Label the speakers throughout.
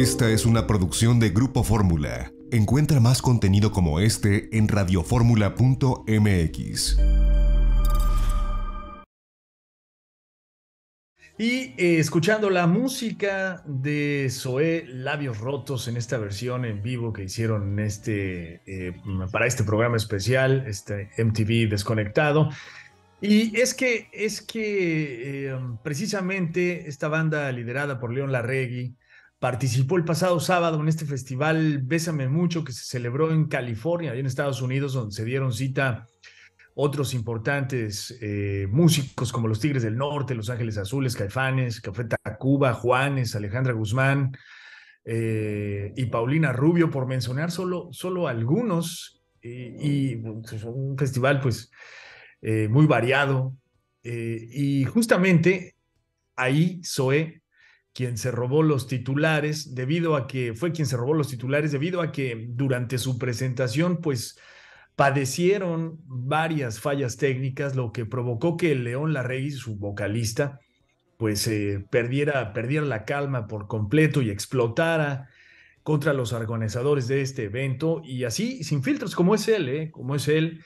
Speaker 1: Esta es una producción de Grupo Fórmula. Encuentra más contenido como este en radioformula.mx. Y eh, escuchando la música de Zoé Labios Rotos en esta versión en vivo que hicieron este, eh, para este programa especial, este MTV Desconectado. Y es que, es que eh, precisamente esta banda liderada por León Larregui, participó el pasado sábado en este festival Bésame Mucho que se celebró en California, en Estados Unidos, donde se dieron cita otros importantes eh, músicos como los Tigres del Norte, Los Ángeles Azules, Caifanes, Cafeta Cuba, Juanes, Alejandra Guzmán eh, y Paulina Rubio, por mencionar solo, solo algunos, y pues, un festival pues eh, muy variado. y justamente ahí Zoe quien se robó los titulares, debido a que fue quien se robó los titulares, debido a que durante su presentación, pues padecieron varias fallas técnicas, lo que provocó que León Larregui, su vocalista, pues eh, perdiera, la calma por completo y explotara contra los organizadores de este evento y así sin filtros como es él, eh, como es él,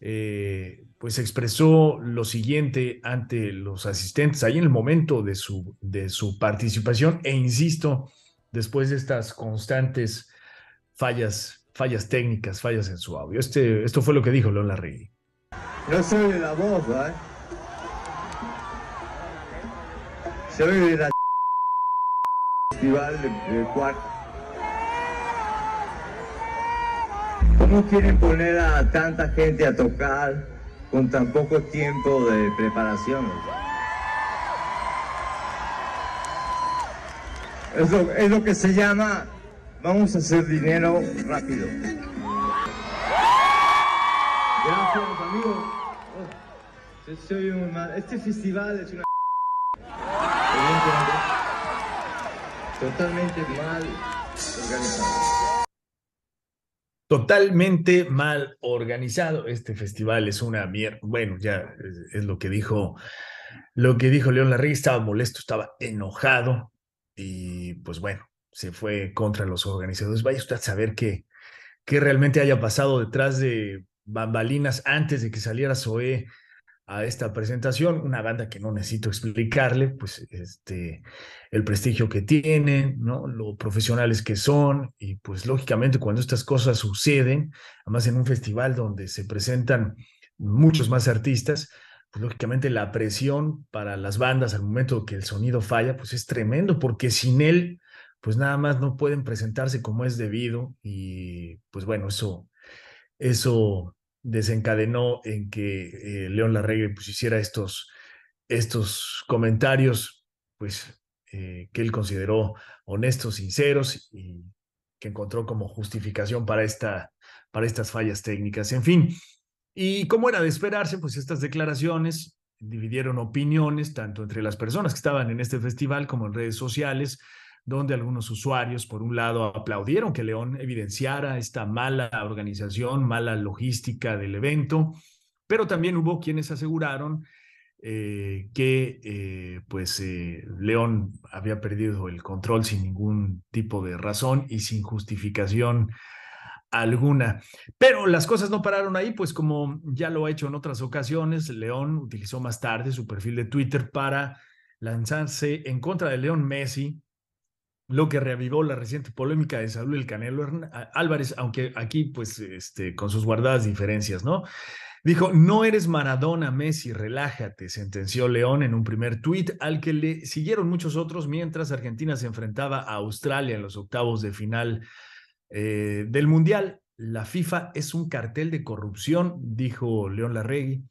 Speaker 1: eh, pues expresó lo siguiente ante los asistentes ahí en el momento de su, de su participación e insisto, después de estas constantes fallas, fallas técnicas, fallas en su audio. Este, esto fue lo que dijo León Larregui. No soy de la voz, ¿eh? Se la... festival de, de cuarto. quieren poner a tanta gente a tocar con tan poco tiempo de preparación? Es lo, es lo que se llama, vamos a hacer dinero rápido. Gracias, amigos. Oh, soy mal. Este festival es una. Totalmente mal organizado. Totalmente mal organizado. Este festival es una mierda. Bueno, ya es, lo que dijo lo que dijo León Larregui. Estaba molesto, estaba enojado y pues bueno, se fue contra los organizadores. Vaya usted a saber qué, qué realmente haya pasado detrás de bambalinas antes de que saliera Zoé a esta presentación, una banda que no necesito explicarle, pues este, el prestigio que tienen, ¿no? lo profesionales que son, y pues lógicamente cuando estas cosas suceden, además en un festival donde se presentan muchos más artistas, pues lógicamente la presión para las bandas al momento que el sonido falla, pues es tremendo, porque sin él, pues nada más no pueden presentarse como es debido, y pues bueno, eso, eso desencadenó en que eh, León Larregui pues, hiciera estos, estos comentarios pues, eh, que él consideró honestos, sinceros y que encontró como justificación para, esta, para estas fallas técnicas. En fin, y como era de esperarse, pues estas declaraciones dividieron opiniones tanto entre las personas que estaban en este festival como en redes sociales donde algunos usuarios, por un lado, aplaudieron que León evidenciara esta mala organización, mala logística del evento, pero también hubo quienes aseguraron eh, que eh, pues eh, León había perdido el control sin ningún tipo de razón y sin justificación alguna. Pero las cosas no pararon ahí, pues como ya lo ha hecho en otras ocasiones, León utilizó más tarde su perfil de Twitter para lanzarse en contra de León Messi, lo que reavivó la reciente polémica de salud el Canelo Álvarez, aunque aquí pues este, con sus guardadas diferencias, ¿no? Dijo, no eres Maradona, Messi, relájate, sentenció León en un primer tuit al que le siguieron muchos otros mientras Argentina se enfrentaba a Australia en los octavos de final eh, del Mundial. La FIFA es un cartel de corrupción, dijo León Larregui.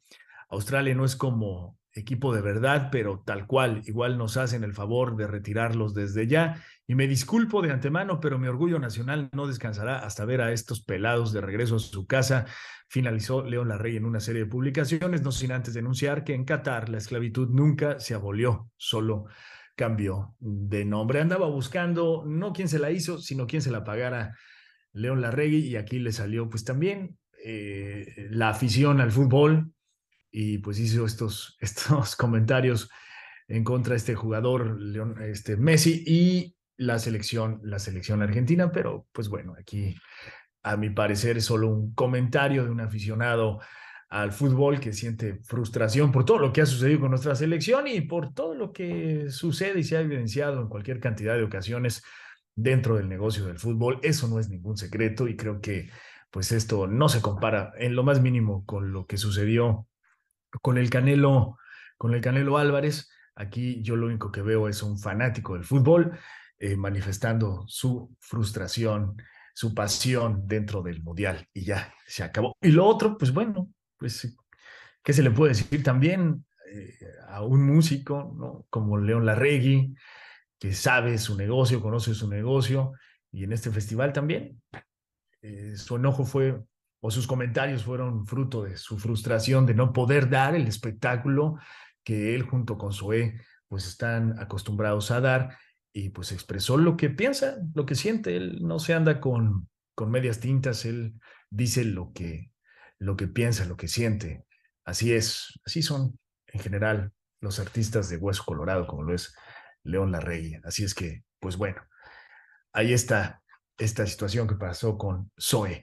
Speaker 1: Australia no es como equipo de verdad, pero tal cual, igual nos hacen el favor de retirarlos desde ya y me disculpo de antemano, pero mi orgullo nacional no descansará hasta ver a estos pelados de regreso a su casa, finalizó León Larrey en una serie de publicaciones, no sin antes denunciar que en Qatar la esclavitud nunca se abolió, solo cambió de nombre. Andaba buscando no quién se la hizo, sino quién se la pagara León Larregui y aquí le salió pues también eh, la afición al fútbol y pues hizo estos, estos comentarios en contra de este jugador, León este Messi, y la selección, la selección argentina, pero pues bueno, aquí a mi parecer es solo un comentario de un aficionado al fútbol que siente frustración por todo lo que ha sucedido con nuestra selección y por todo lo que sucede y se ha evidenciado en cualquier cantidad de ocasiones dentro del negocio del fútbol. Eso no es ningún secreto y creo que pues esto no se compara en lo más mínimo con lo que sucedió con el Canelo, con el Canelo Álvarez. Aquí yo lo único que veo es un fanático del fútbol eh, manifestando su frustración, su pasión dentro del Mundial y ya se acabó. Y lo otro, pues bueno, pues, ¿qué se le puede decir también eh, a un músico ¿no? como León Larregui, que sabe su negocio, conoce su negocio, y en este festival también? Eh, su enojo fue, o sus comentarios fueron fruto de su frustración de no poder dar el espectáculo que él junto con Zoé pues están acostumbrados a dar y pues expresó lo que piensa, lo que siente. Él no se anda con, con medias tintas, él dice lo que, lo que piensa, lo que siente. Así es, así son en general los artistas de Hueso Colorado, como lo es León Larrey, Así es que, pues bueno, ahí está esta situación que pasó con Zoe.